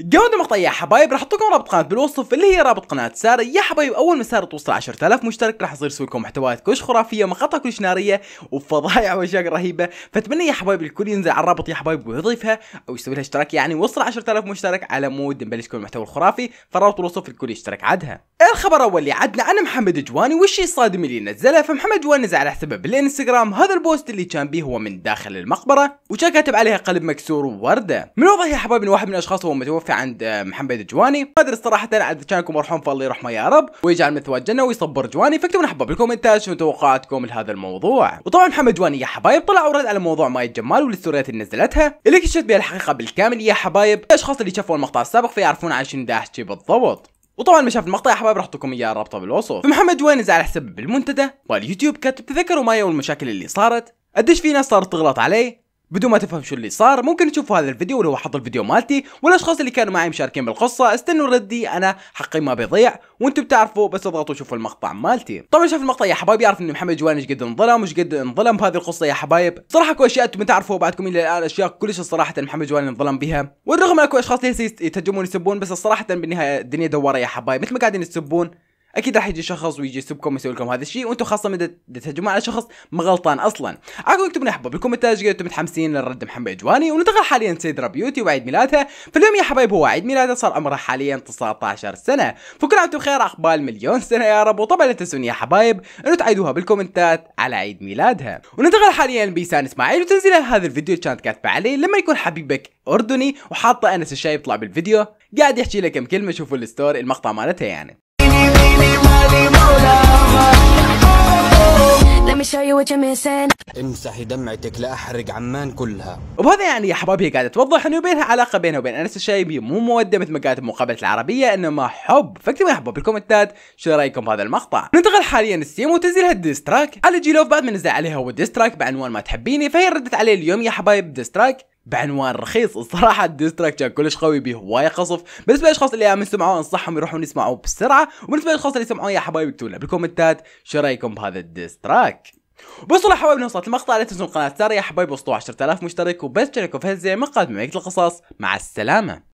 جودة مقطعية يا حبايب راح احط رابط قناة بالوصف اللي هي رابط قناة ساره يا حبايب اول ما ساره توصل 10000 مشترك راح يصير لكم محتويات كلش خرافية مقاطع كلش نارية وفضايع واشياء رهيبة فاتمنى يا حبايب الكل ينزل على الرابط يا حبايب ويضيفها او يسوي لها اشتراك يعني وصل 10000 مشترك على مود نبلش كل المحتوى الخرافي فالرابط بالوصف الكل يشترك عدها الخبر اول اللي عدنا انا محمد جواني والشيء الصادم اللي نزله فمحمد جواني نزل على حسابه بالانستغرام هذا البوست اللي كان به هو من داخل المقبره وكان كاتب عليها قلب مكسور وورده من واضح يا حبايبي ان واحد من الاشخاص هو متوفى عند محمد جواني ما ادري صراحه عاد كانكم مرحوم فالله يرحمه يا رب ويجعل مثواه الجنه ويصبر جواني فاكتبوا لنا حبايب بالكومنتات شنو توقعاتكم لهذا الموضوع وطبعا محمد جواني يا حبايب طلع ورد على موضوع ماي الجمال والستوريات اللي نزلتها اللي كشفت بها الحقيقه بالكامل يا حبايب الاشخاص اللي شافوا المقطع السابق فيعرفون عن شنو احكي بالضبط وطبعا ما شاف المقطع يا حبايب راح احطكم اياه الرابطه بالوصف فمحمد جوينز على حسب بالمنتدى واليوتيوب كاتب تذكروا ما والمشاكل اللي صارت قديش في ناس صارت تغلط عليه بدون ما تفهم شو اللي صار ممكن تشوفوا هذا الفيديو اللي هو حط الفيديو مالتي والاشخاص اللي كانوا معي مشاركين بالقصه استنوا ردي انا حقي ما بيضيع وانتم بتعرفوا بس اضغطوا شوفوا المقطع مالتي طبعا شاف المقطع يا حبايب يعرف ان محمد جوان ايش قد انظلم وايش قد انظلم بهذه القصه يا حبايب صراحه اكو اشياء انتم تعرفوا بعدكم الى الان اشياء كلش الصراحه محمد جوان انظلم بها والرغم اكو اشخاص يتهجمون يسبون بس الصراحه بالنهايه الدنيا دواره يا حبايب مثل ما قاعدين يسبون اكيد راح يجي شخص ويجي يسبكم ويسوي لكم هذا الشيء وانتم خاصه من تهجمون على شخص ما غلطان اصلا اقول اكتبوا احبه بالكومنتات قد انتم متحمسين للرد محمد اجواني وننتقل حاليا سيد ربيوتي وعيد ميلادها فاليوم يا حبايب هو عيد ميلاده صار عمره حاليا 19 سنه فكل عام وانتم بخير عقبال مليون سنه يا رب وطبعا لا تنسون يا حبايب انه تعيدوها بالكومنتات على عيد ميلادها وننتقل حاليا بيسان اسماعيل وتنزيل هذا الفيديو كانت كاتبه عليه لما يكون حبيبك اردني وحاطه انس الشاي يطلع بالفيديو قاعد يحكي لك كم كلمه شوفوا الستوري المقطع مالتها يعني امسحي دمعتك لاحرق عمان كلها وبهذا يعني يا حبايبي قاعده توضح انه بينها علاقه بينها وبين انس الشايبي مو موده مثل ما قالت بمقابله العربيه انما حب فاكتبوا يا حبايبي بالكومنتات شو رايكم بهذا المقطع ننتقل حاليا للسيم وتنزيل هالديستراك على جيلوف بعد ما نزل عليها هو ديستراك بعنوان ما تحبيني فهي ردت عليه اليوم يا حبايب ديستراك بعنوان رخيص الصراحة الديستراك كان كلش قوي به هواية قصف بالنسبة للأشخاص اللي عم سمعوه أنصحهم يروحون يسمعوه بسرعة وبالنسبة للأشخاص اللي يسمعوه يا حبايبي اكتبوا لنا بالكومنتات شو رأيكم بهذا الديستراك بس يا حبايبي وصلت المقطع لا تنسون قناة سارة يا حبايبي وصلوا 10000 مشترك وبس تشاركوا في هالزي مقاطع من القصص مع السلامة